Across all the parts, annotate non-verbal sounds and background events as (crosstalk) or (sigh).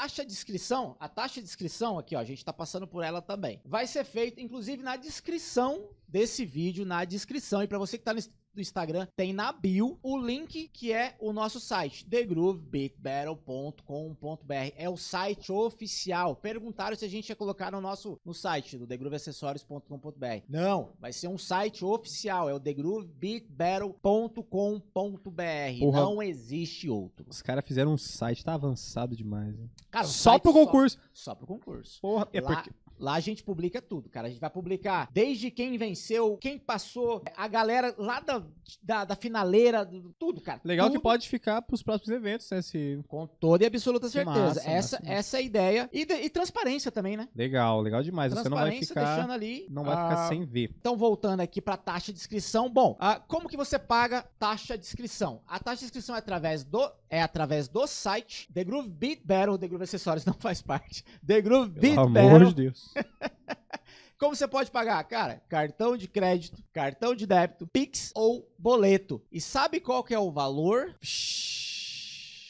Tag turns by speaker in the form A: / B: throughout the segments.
A: taxa de inscrição, a taxa de inscrição aqui, ó, a gente está passando por ela também. Vai ser feita, inclusive, na descrição desse vídeo, na descrição. E para você que está no do Instagram, tem na bio o link que é o nosso site, thegroovebigbattle.com.br. É o site oficial. Perguntaram se a gente ia colocar no nosso no site do thegrooveacessórios.com.br. Não, vai ser um site oficial, é o thegroovebigbattle.com.br. Não
B: existe outro. Os caras fizeram um site, tá avançado demais. Hein? Cara, um só pro concurso.
A: Só, só pro concurso. Porra, é Lá, porque Lá a gente publica tudo, cara. A gente vai publicar desde quem venceu, quem passou, a galera lá da, da, da finaleira, tudo, cara. Legal tudo.
B: que pode ficar pros próximos eventos, né? Se... Com toda e absoluta certeza. Massa, essa, massa, essa
A: é a ideia. E, de, e, transparência também, né?
B: Legal, legal demais. Você não vai ficar. Deixando ali, não vai ficar ah, sem ver.
A: Então, voltando aqui pra taxa de inscrição. Bom, ah, como que você paga taxa de inscrição? A taxa de inscrição é através do, é através do site The Groove Beat Battle. The Groove Acessórios não faz parte. The Groove Beat Pelo Battle. Pelo amor de
B: Deus. (laughs)
A: Como você pode pagar? Cara, cartão de crédito, cartão de débito, Pix ou boleto. E sabe qual que é o valor?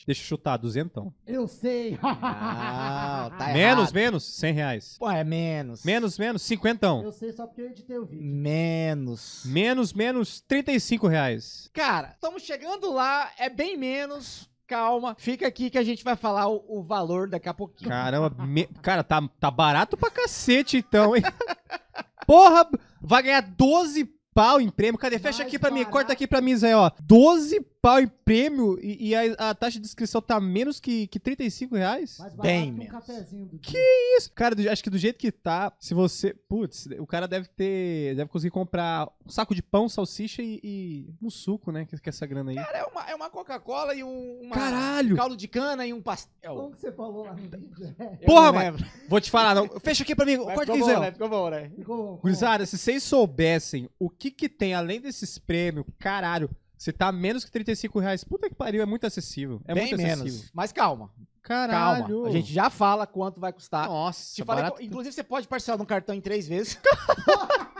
B: Deixa eu chutar, duzentão.
A: Eu sei. Não, tá (laughs) menos, errado.
B: menos, cem reais.
A: Pô, é menos.
B: Menos, menos, cinquentão. Eu
A: sei só porque eu editei o
B: vídeo. Menos. Menos, menos, trinta e cinco reais.
A: Cara, estamos chegando lá, é bem menos calma, fica aqui que a gente vai falar o, o valor daqui a pouquinho.
B: Caramba, me... cara, tá, tá barato pra cacete então, hein? (laughs) Porra, vai ganhar 12 pau em prêmio. Cadê? Fecha Mais aqui pra barato. mim, corta aqui pra mim, Zé, ó. 12 pau em prêmio e, e a, a, taxa de inscrição tá menos que, que 35 reais? Mais Bem que um cafezinho do Que dia. isso? Cara, do, acho que do jeito que tá, se você. Putz, o cara deve ter. Deve conseguir comprar um saco de pão, salsicha e, e um suco, né? Que, que é essa grana aí. Cara, é uma, é uma Coca-Cola
A: e um. Uma Caralho! Caldo de cana e um pastel. Como que você falou lá no vídeo? (laughs) Porra, mano!
B: Vou te falar, não. Fecha aqui pra mim. (laughs) Mas Corta né? ficou bom, né?
A: Ficou bom, né? Ficou bom.
B: Gurizada, se vocês soubessem o que que tem além desses prêmios, caralho. Se tá menos que 35 reais, puta que pariu, é muito acessível.
A: É Bem muito menos. acessível. Mas calma. Caralho. Calma. A gente já fala quanto vai custar. Nossa, que, Inclusive, você pode parcelar no cartão em três vezes. (laughs)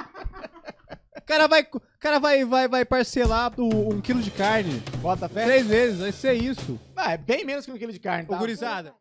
A: cara vai, cara vai, vai, vai parcelar um quilo de carne. Bota
B: fé. Três vezes, vai ser isso. Ah, é bem menos que um quilo de carne, tá? Ô, gurizada.